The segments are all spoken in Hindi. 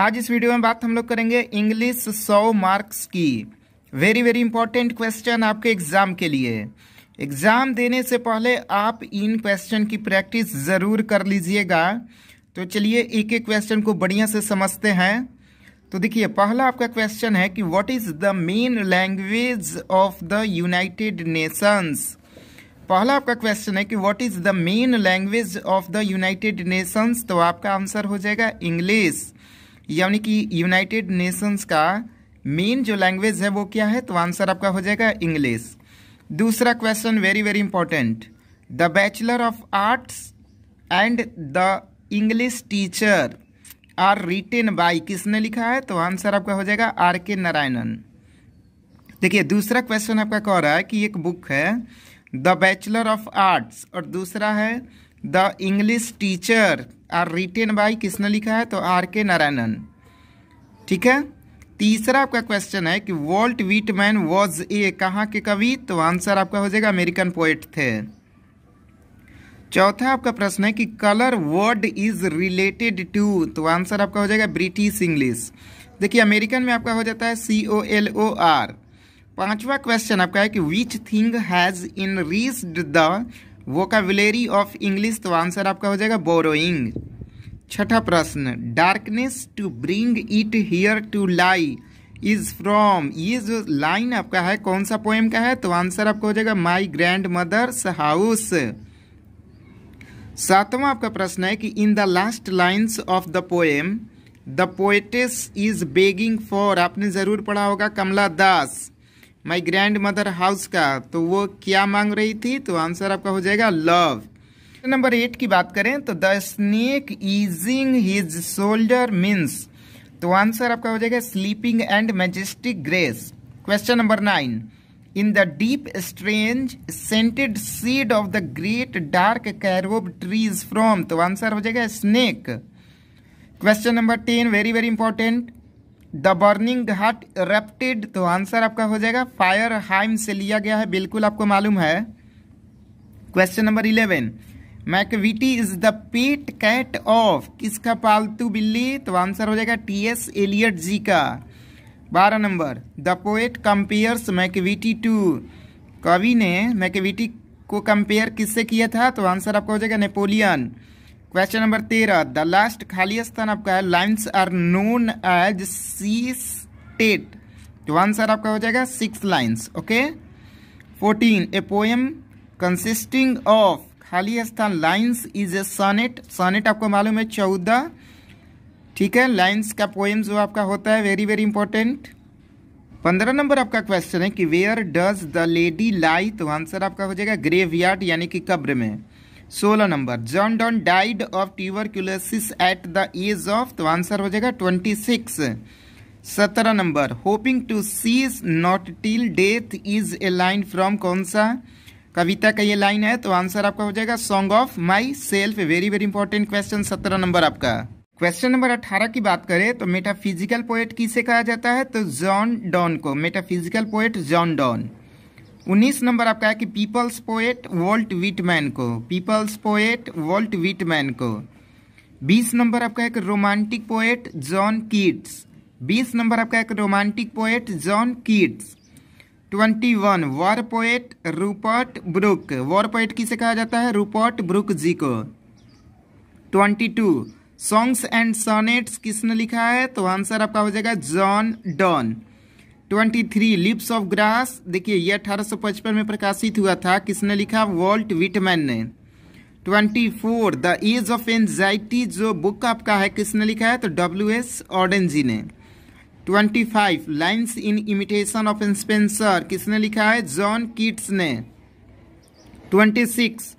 आज इस वीडियो में बात हम लोग करेंगे इंग्लिश सौ मार्क्स की वेरी वेरी इंपॉर्टेंट क्वेश्चन आपके एग्ज़ाम के लिए एग्ज़ाम देने से पहले आप इन क्वेश्चन की प्रैक्टिस ज़रूर कर लीजिएगा तो चलिए एक एक क्वेश्चन को बढ़िया से समझते हैं तो देखिए पहला आपका क्वेश्चन है कि what is the main language of the United Nations पहला आपका क्वेश्चन है कि what is the main language of the United Nations तो आपका आंसर हो जाएगा इंग्लिश यानी कि यूनाइटेड नेशंस का मेन जो लैंग्वेज है वो क्या है तो आंसर आपका हो जाएगा इंग्लिश दूसरा question very very important the bachelor of arts and the English teacher are written by किसने लिखा है तो आंसर आपका हो जाएगा आर के नारायणन देखिए दूसरा क्वेश्चन आपका कह रहा है कि एक बुक है द बैचलर ऑफ आर्ट्स और दूसरा है the English teacher are written by किसने लिखा है तो आर के नारायणन ठीक है तीसरा आपका क्वेश्चन है कि वॉल्ट विटमैन वॉज ए कहाँ के कवि तो आंसर आपका हो जाएगा अमेरिकन पोएट थे चौथा आपका प्रश्न है कि colour word is related to तो आंसर आपका हो जाएगा ब्रिटिश इंग्लिश देखिए अमेरिकन में आपका हो जाता है C O L O R पांचवा क्वेश्चन आपका है कि which thing has in the vocabulary of English तो आंसर आपका हो जाएगा बोरोइंग छठा प्रश्न darkness to bring it here to lie is from ये जो लाइन आपका है कौन सा पोएम का है तो आंसर आपका हो जाएगा माई ग्रैंड मदर्स हाउस सातवां आपका प्रश्न है कि in the last lines of the poem the poetess is begging for आपने ज़रूर पढ़ा होगा Kamala Das my grandmother house का तो वो क्या मांग रही थी तो आंसर आपका हो जाएगा लव नंबर एट की बात करें तो the snake easing his shoulders means तो आंसर आपका हो जाएगा sleeping and majestic grace question number nine in the deep strange scented shade of the great dark carob trees from तो आंसर हो जाएगा snake question number ten very very important the burning heart repeated तो आंसर आपका हो जाएगा फायर हाइम से लिया गया है बिल्कुल आपको मालूम है question number eleven Macavity is the pet cat of किसका पालतू बिल्ली तो आंसर हो जाएगा टी एस एलियट जी का बारह number the poet compares Macavity to कवि ने मैकविटी को कंपेयर किससे किया था तो आंसर आपका हो जाएगा नेपोलियन क्वेश्चन नंबर तेरह द लास्ट खाली स्थान आपका है lines are known as sestet तो आंसर आपका हो जाएगा six lines okay fourteen a poem consisting of खाली स्थान lines is a sonnet sonnet आपको मालूम है चौदह ठीक है लाइन्स का पोएम जो आपका होता है वेरी वेरी इंपॉर्टेंट पंद्रह नंबर आपका क्वेश्चन है कि where does the lady lie तो आंसर आपका हो जाएगा ग्रेव यानी कि कब्र में सोलह number John Donne died of tuberculosis at the age of तो आंसर हो जाएगा ट्वेंटी सिक्स सत्रह number hoping to cease not till death is a line from कौन सा कविता का ये लाइन है तो आंसर आपका हो जाएगा song of myself very very important question सत्रह नंबर आपका क्वेश्चन नंबर अठारह की बात करें तो मेटाफिजिकल पोएट किसे कहा जाता है तो जॉन डॉन को मेटाफिजिकल पोएट जॉन डॉन उन्नीस नंबर आपका है कि पीपल्स पोएट वॉल्ट विटमैन को पीपल्स पोएट वॉल्ट विटमैन को बीस नंबर आपका एक रोमांटिक पोएट जॉन कीट्स बीस नंबर आपका एक romantic poet John Keats twenty one war poet Rupert Brooke war poet किसे कहा जाता है रूपर्ट ब्रुक जी को twenty two songs and sonnets किसने लिखा है तो आंसर आपका हो जाएगा John Donne twenty three leaves of grass देखिए ये पचपन में प्रकाशित हुआ था किसने लिखा वॉल्ट विटमैन ने twenty four the age of anxiety जो बुक आपका है किसने लिखा है तो डब्ल्यू एस ऑर्डन जी ने twenty five lines in imitation of Spenser किसने लिखा है जॉन किट्स ने twenty six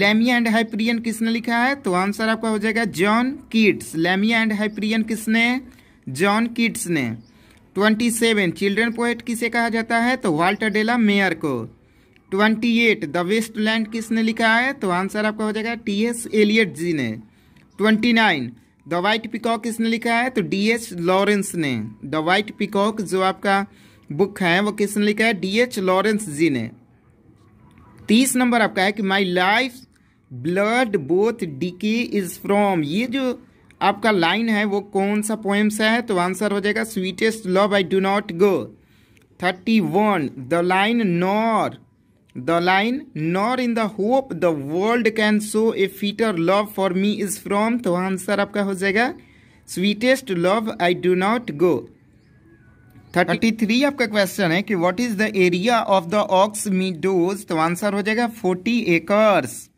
Lamia and Hyperion किसने लिखा है तो आंसर आपका हो जाएगा John Keats Lamia and Hyperion किसने जॉन किट्स ने ट्वेंटी सेवन चिल्ड्रन पोएट किसे कहा जाता है तो वाल्टर डेला मेयर को twenty eight the waste land किसने लिखा है तो आंसर आपका हो जाएगा टी एस एलियट जी ने twenty nine the white peacock किसने लिखा है तो डी एच लॉरेंस ने द वाइट पिकॉक जो आपका बुक है वो किसने लिखा है डी एच लॉरेंस जी ने तीस नंबर आपका है कि my life blood both dicky is from ये जो आपका लाइन है वो कौन सा पोएम है तो आंसर हो जाएगा sweetest love I do not go thirty one the line nor the line nor in the hope the world can show a fitter love for me is from तो आंसर आपका हो जाएगा sweetest love I do not go thirty three आपका क्वेश्चन है कि what is the area of the ox meadows तो आंसर हो जाएगा फोर्टी एकर्स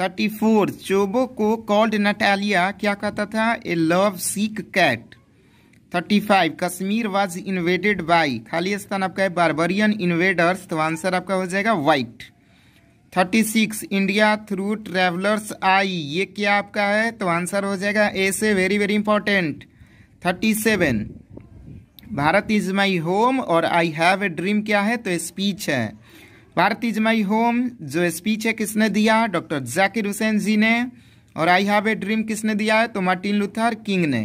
थर्टी फोर चोबो को कॉल्ड नटालिया क्या कहता था a lovesick cat thirty five Kashmir was invaded by खाली स्थान आपका है बारबरियन इन्वेडर्स तो आंसर आपका हो जाएगा white thirty six India through travellers eye ये क्या आपका है तो आंसर हो जाएगा essay very very important thirty seven Bharat is my home और आई हैव ए ड्रीम क्या है तो स्पीच है भारती इज माई होम जो स्पीच है किसने दिया डॉक्टर जाकिर हुसैन जी ने और आई हैव ए ड्रीम किसने दिया है तो मार्टिन लुथर किंग ने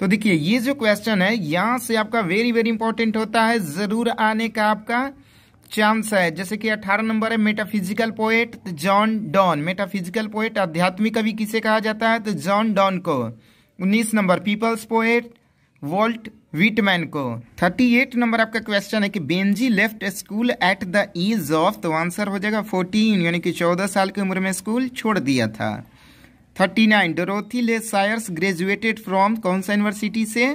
तो देखिए ये जो क्वेश्चन है यहाँ से आपका वेरी वेरी इंपॉर्टेंट होता है ज़रूर आने का आपका चांस है जैसे कि 18 नंबर है metaphysical poet John Donne metaphysical poet आध्यात्मिक कवि किसे कहा जाता है तो जॉन डॉन को 19 number people's poet Walt Whitman को 38 नंबर आपका क्वेश्चन है कि Benjy left school at the age of तो आंसर हो जाएगा 14 यानी कि 14 साल की उम्र में स्कूल छोड़ दिया था 39 डोरोथी ले सायर्स ग्रेजुएटेड फ्रॉम कौन सा यूनिवर्सिटी से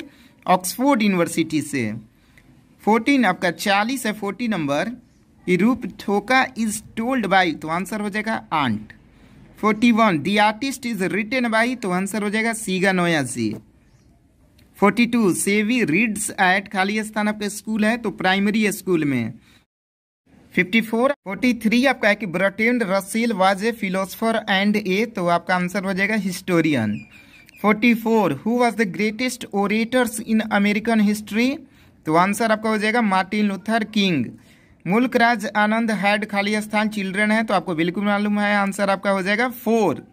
ऑक्सफोर्ड यूनिवर्सिटी से 14 आपका 40 है 40 नंबर रूप ठोका इज टोल्ड बाई तो आंसर हो जाएगा aunt 41 one the artist is written by तो आंसर हो जाएगा सीगा नोया सी फोर्टी टू सेवी रीड्स एट खाली स्थान आपका स्कूल है तो प्राइमरी स्कूल में फिफ्टी फोर फोर्टी थ्री आपका है कि Bertrand Russell was a philosopher and a तो आपका आंसर हो जाएगा historian forty four who was the greatest orators in American history तो आंसर आपका हो जाएगा मार्टिन लुथर किंग मुल्क राज आनंद हैड खाली स्थान चिल्ड्रन है तो आपको बिल्कुल मालूम है आंसर आपका हो जाएगा four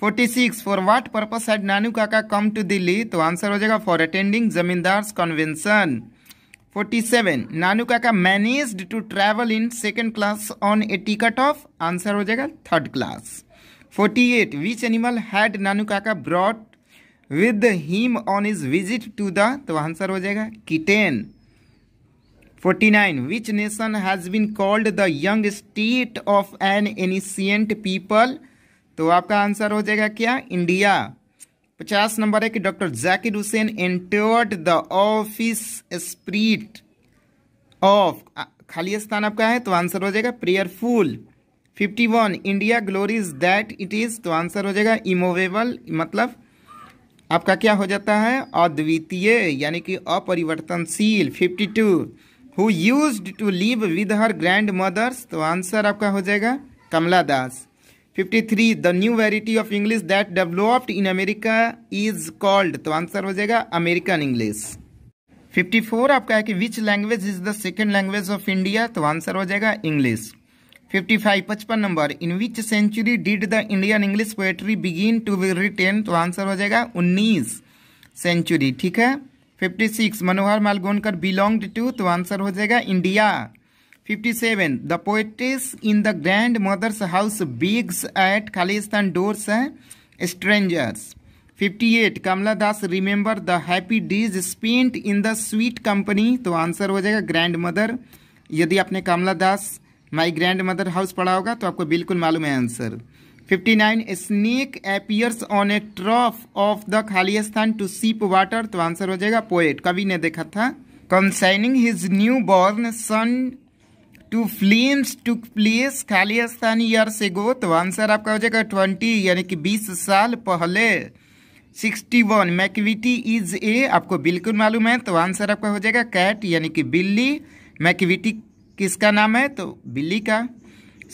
forty six for what purpose had Nanu Kaka come to Delhi तो आंसर हो जाएगा for attending zamindars convention forty seven Nanu Kaka manage to travel in second class on a ticket of answer हो जाएगा third class forty eight which animal had Nanu Kaka brought with him on his visit to the तो आंसर हो जाएगा kitten forty nine which nation has been called the young state of an ancient people तो आपका आंसर हो जाएगा क्या इंडिया पचास नंबर है कि doctor Zakir Hussain entered the office spirit of खाली स्थान आपका है तो आंसर हो जाएगा prayerful fifty one India glories that it is तो आंसर हो जाएगा इमोवेबल मतलब आपका क्या हो जाता है अद्वितीय यानी कि अपरिवर्तनशील fifty two who used to live with her grandmothers तो आंसर आपका हो जाएगा Kamala Das 53 the new variety of English that developed in America is called तो आंसर हो जाएगा अमेरिकन इंग्लिश 54 आपका है कि which language is the second language of India तो आंसर हो जाएगा इंग्लिश 55 पचपन नंबर in which century did the Indian English poetry begin to be written तो आंसर हो जाएगा 19 सेंचुरी ठीक है 56 मनोहर मालगोनकर बिलोंग्ड टू तो आंसर हो जाएगा India 57 the poetess in the grandmother's house begs at khalistan doors eh? strangers 58 Kamala Das remember the happy days spent in the sweet company तो आंसर हो जाएगा ग्रैंड मदर यदि आपने Kamala Das my grandmother house पढ़ा होगा तो आपको बिल्कुल मालूम है answer 59 snake appears on a trough of the खालिस्तान टू सीप वाटर तो आंसर हो जाएगा पोएट कवि ने देखा था consigning his newborn son to flames to place खाली स्थान ईयर्स एगो तो आंसर आपका हो जाएगा ट्वेंटी यानी कि बीस साल पहले sixty one Macavity is a आपको बिल्कुल मालूम है तो आंसर आपका हो जाएगा कैट यानी कि बिल्ली मैक्विटी किसका नाम है तो बिल्ली का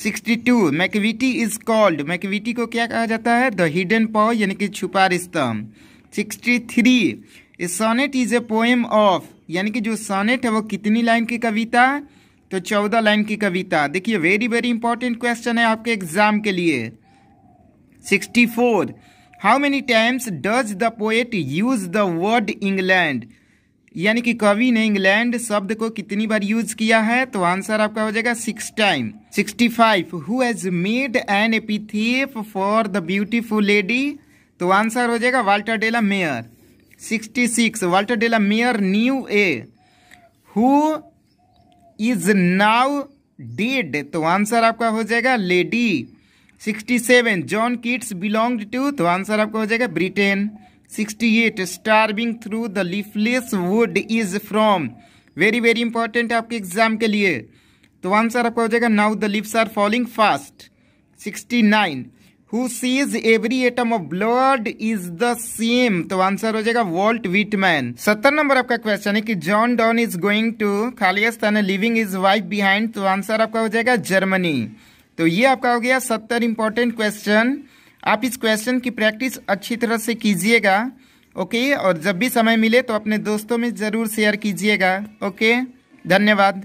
sixty two Macavity is called Macavity को क्या कहा जाता है द हिडन पॉ यानी कि छुपा स्तंभ sixty three sonnet is a poem of यानी कि जो सोनेट है वो कितनी लाइन की कविता है तो चौदह लाइन की कविता देखिए वेरी वेरी इंपॉर्टेंट क्वेश्चन है आपके एग्जाम के लिए sixty four how many times does the poet use the word England यानी कि कवि ने इंग्लैंड शब्द को कितनी बार यूज किया है तो आंसर आपका हो जाएगा six time sixty five who has made an epitaph for the beautiful lady तो आंसर हो जाएगा Walter de la Mare sixty six Walter de la Mare new a who is now dead तो आंसर आपका हो जाएगा lady sixty seven John Keats belong to तो आंसर आपका हो जाएगा Britain sixty eight starving through the lifeless wood is from very very important है आपके एग्जाम के लिए तो आंसर आपका हो जाएगा now the lips are falling fast sixty nine who sees every atom of blood is the same तो आंसर हो जाएगा वॉल्ट विटमैन सत्तर नंबर आपका क्वेश्चन है कि John Donne is going to खालिस्तान लिविंग इज वाइफ बिहाइंड तो आंसर आपका हो जाएगा जर्मनी तो ये आपका हो गया सत्तर इंपॉर्टेंट क्वेश्चन आप इस क्वेश्चन की प्रैक्टिस अच्छी तरह से कीजिएगा ओके और जब भी समय मिले तो अपने दोस्तों में ज़रूर शेयर कीजिएगा ओके धन्यवाद